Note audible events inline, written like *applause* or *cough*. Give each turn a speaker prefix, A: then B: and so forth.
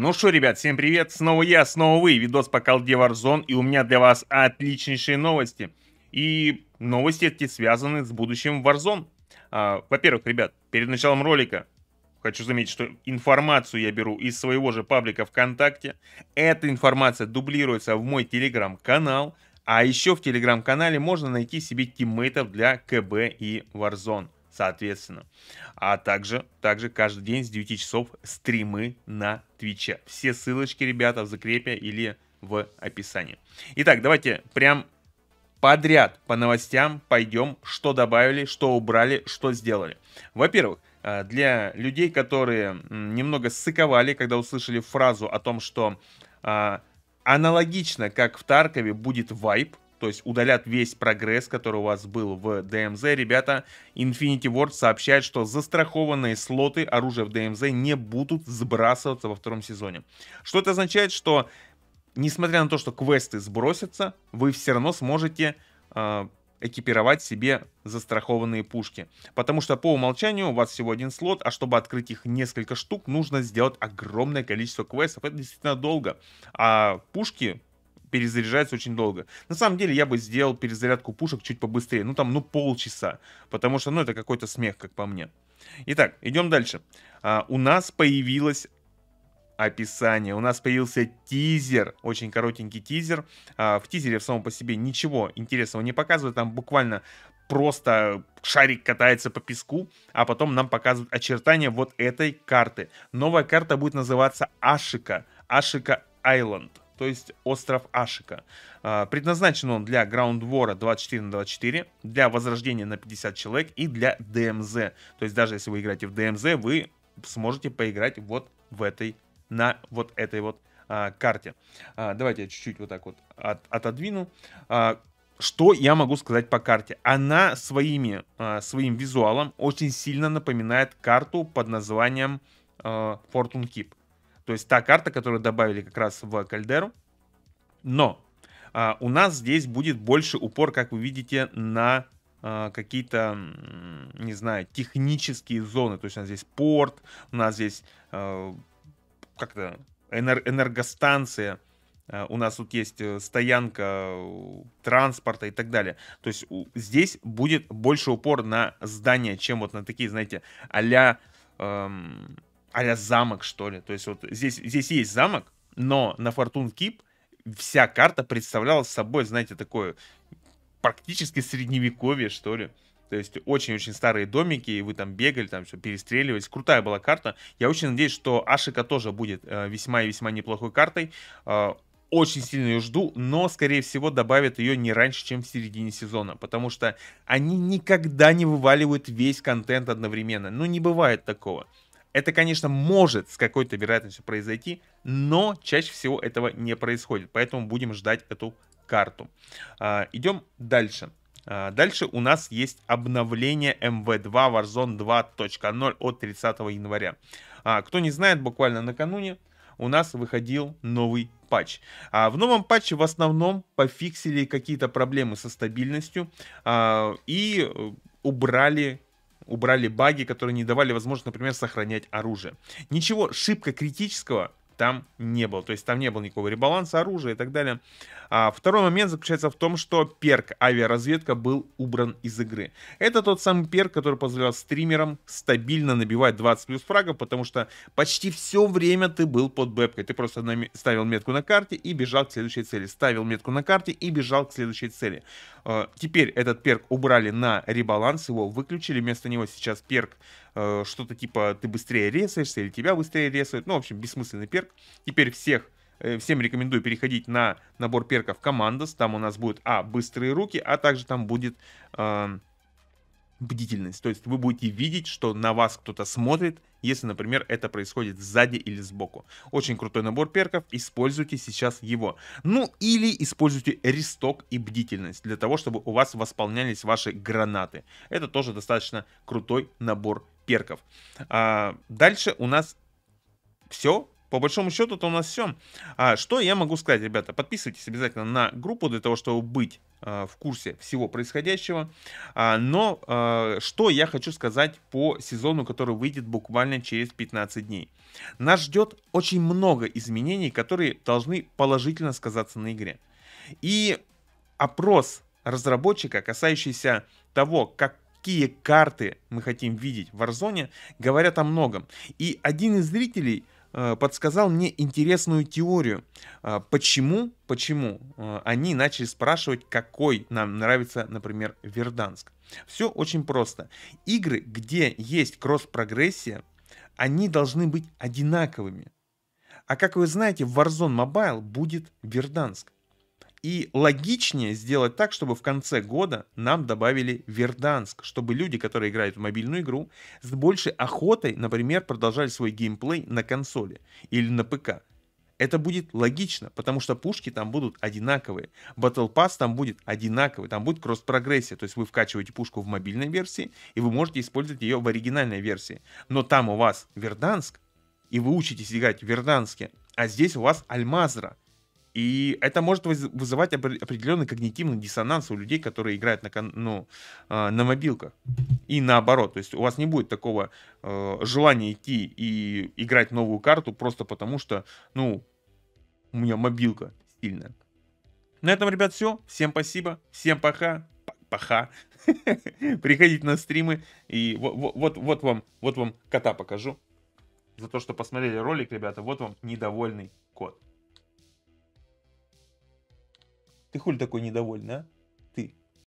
A: Ну что, ребят, всем привет, снова я, снова вы, видос по колде Warzone, и у меня для вас отличнейшие новости. И новости эти связаны с будущим Warzone. А, Во-первых, ребят, перед началом ролика хочу заметить, что информацию я беру из своего же паблика ВКонтакте. Эта информация дублируется в мой телеграм-канал, а еще в телеграм-канале можно найти себе тиммейтов для КБ и Warzone соответственно. А также, также каждый день с 9 часов стримы на Твиче. Все ссылочки, ребята, в закрепе или в описании. Итак, давайте прям подряд по новостям пойдем, что добавили, что убрали, что сделали. Во-первых, э, для людей, которые немного сыковали, когда услышали фразу о том, что а, аналогично, как в Таркове, будет вайп, то есть удалят весь прогресс, который у вас был в ДМЗ. Ребята, Infinity Ward сообщает, что застрахованные слоты оружия в ДМЗ не будут сбрасываться во втором сезоне. Что это означает, что несмотря на то, что квесты сбросятся, вы все равно сможете э, экипировать себе застрахованные пушки. Потому что по умолчанию у вас всего один слот, а чтобы открыть их несколько штук, нужно сделать огромное количество квестов. Это действительно долго. А пушки перезаряжается очень долго. На самом деле я бы сделал перезарядку пушек чуть побыстрее, ну там, ну полчаса, потому что, ну, это какой-то смех, как по мне. Итак, идем дальше. А, у нас появилось описание. У нас появился тизер, очень коротенький тизер. А, в тизере в самом по себе ничего интересного не показывают, там буквально просто шарик катается по песку, а потом нам показывают очертания вот этой карты. Новая карта будет называться Ашика, Ашика Айленд то есть остров Ашика. А, предназначен он для Ground War 24 на 24, для возрождения на 50 человек и для ДМЗ. То есть даже если вы играете в ДМЗ, вы сможете поиграть вот в этой, на вот этой вот а, карте. А, давайте я чуть-чуть вот так вот от, отодвину. что я могу сказать по карте? Она своими, своим визуалом очень сильно напоминает карту под названием а, Fortune Keep. То есть та карта, которую добавили как раз в Кальдеру. Но а, у нас здесь будет больше упор, как вы видите, на а, какие-то, не знаю, технические зоны. То есть у нас здесь порт, у нас здесь а, как-то энер- энергостанция, а, у нас тут есть э, стоянка э, транспорта и так далее. То есть здесь будет больше упор на здания, чем вот на такие, знаете, а-ля эм, а замок, что ли. То есть вот здесь, здесь есть замок, но на Фортун Кип вся карта представляла собой, знаете, такое практически средневековье, что ли. То есть очень-очень старые домики, и вы там бегали, там все перестреливались. Крутая была карта. Я очень надеюсь, что Ашика тоже будет э, весьма и весьма неплохой картой. Э, очень сильно ее жду, но, скорее всего, добавят ее не раньше, чем в середине сезона, потому что они никогда не вываливают весь контент одновременно. Ну, не бывает такого. Это, конечно, может с какой-то вероятностью произойти, но чаще всего этого не происходит. Поэтому будем ждать эту карту. А, идем дальше. А, дальше у нас есть обновление МВ2 Warzone 2.0 от 30 января. А, кто не знает, буквально накануне у нас выходил новый патч. А в новом патче в основном пофиксили какие-то проблемы со стабильностью а, и э, убрали убрали баги, которые не давали возможность, например, сохранять оружие. Ничего шибко критического там не было. То есть там не было никакого ребаланса оружия и так далее. А, второй момент заключается в том, что перк авиаразведка был убран из игры. Это тот самый перк, который позволял стримерам стабильно набивать 20 плюс фрагов, потому что почти все время ты был под бэпкой. Ты просто ставил метку на карте и бежал к следующей цели. Ставил метку на карте и бежал к следующей цели. А, теперь этот перк убрали на ребаланс, его выключили. Вместо него сейчас перк Э, что-то типа ты быстрее резаешься или тебя быстрее резают. Ну, в общем, бессмысленный перк. Теперь всех э, всем рекомендую переходить на набор перков Командос. Там у нас будет, а, быстрые руки, а также там будет э, бдительность. То есть вы будете видеть, что на вас кто-то смотрит, если, например, это происходит сзади или сбоку. Очень крутой набор перков, используйте сейчас его. Ну или используйте ресток и бдительность для того, чтобы у вас восполнялись ваши гранаты. Это тоже достаточно крутой набор перков. А, дальше у нас все. По большому счету, то у нас все. А, что я могу сказать, ребята? Подписывайтесь обязательно на группу для того, чтобы быть а, в курсе всего происходящего. А, но а, что я хочу сказать по сезону, который выйдет буквально через 15 дней. Нас ждет очень много изменений, которые должны положительно сказаться на игре. И опрос разработчика, касающийся того, как какие карты мы хотим видеть в Warzone, говорят о многом. И один из зрителей э, подсказал мне интересную теорию. Э, почему, почему э, они начали спрашивать, какой нам нравится, например, Верданск. Все очень просто. Игры, где есть кросс-прогрессия, они должны быть одинаковыми. А как вы знаете, в Warzone Mobile будет Верданск. И логичнее сделать так, чтобы в конце года нам добавили Верданск, чтобы люди, которые играют в мобильную игру, с большей охотой, например, продолжали свой геймплей на консоли или на ПК. Это будет логично, потому что пушки там будут одинаковые. Battle Pass там будет одинаковый, там будет кросс-прогрессия. То есть вы вкачиваете пушку в мобильной версии, и вы можете использовать ее в оригинальной версии. Но там у вас Верданск, и вы учитесь играть в Верданске, а здесь у вас Альмазра – и это может вызывать определенный когнитивный диссонанс у людей, которые играют на, ну, а, на мобилках. И наоборот. То есть у вас не будет такого э, желания идти и играть новую карту просто потому, что, ну, у меня мобилка сильная. На этом, ребят, все. Всем спасибо. Всем пока. Паха. *laughs* Приходите на стримы. И вот, вот, вот, вам, вот вам кота покажу. За то, что посмотрели ролик, ребята, вот вам недовольный кот. Ты хули такой недовольный, а?